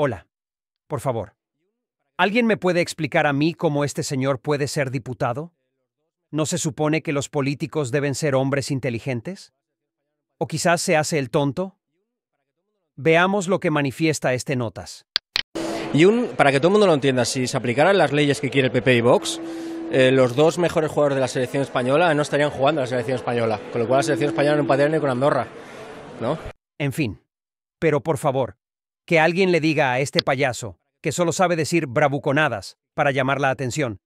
Hola, por favor, ¿alguien me puede explicar a mí cómo este señor puede ser diputado? ¿No se supone que los políticos deben ser hombres inteligentes? ¿O quizás se hace el tonto? Veamos lo que manifiesta este notas. Y un, para que todo el mundo lo entienda, si se aplicaran las leyes que quiere el PP y Vox, eh, los dos mejores jugadores de la selección española no estarían jugando a la selección española, con lo cual la selección española no empataría ni con Andorra, ¿no? En fin, pero por favor, que alguien le diga a este payaso, que solo sabe decir bravuconadas, para llamar la atención,